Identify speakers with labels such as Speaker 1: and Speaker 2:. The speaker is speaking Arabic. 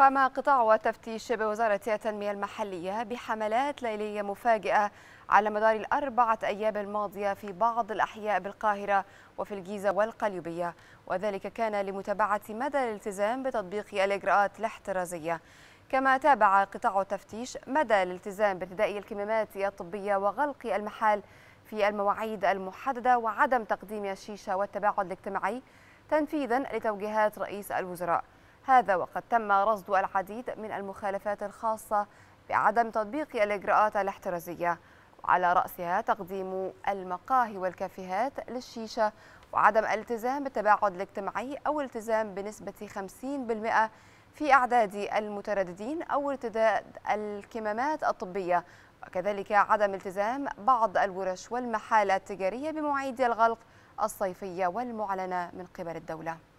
Speaker 1: قام قطاع التفتيش بوزارة التنمية المحلية بحملات ليلية مفاجئة على مدار الأربعة أيام الماضية في بعض الأحياء بالقاهرة وفي الجيزة والقليوبية وذلك كان لمتابعة مدى الالتزام بتطبيق الإجراءات الاحترازية كما تابع قطاع التفتيش مدى الالتزام بارتداء الكمامات الطبية وغلق المحال في المواعيد المحددة وعدم تقديم الشيشة والتباعد الاجتماعي تنفيذا لتوجيهات رئيس الوزراء هذا وقد تم رصد العديد من المخالفات الخاصة بعدم تطبيق الإجراءات الاحترازية وعلى رأسها تقديم المقاهي والكافيهات للشيشة وعدم التزام بالتباعد الاجتماعي أو التزام بنسبة 50% في أعداد المترددين أو ارتداد الكمامات الطبية وكذلك عدم التزام بعض الورش والمحال التجارية بمواعيد الغلق الصيفية والمعلنة من قبل الدولة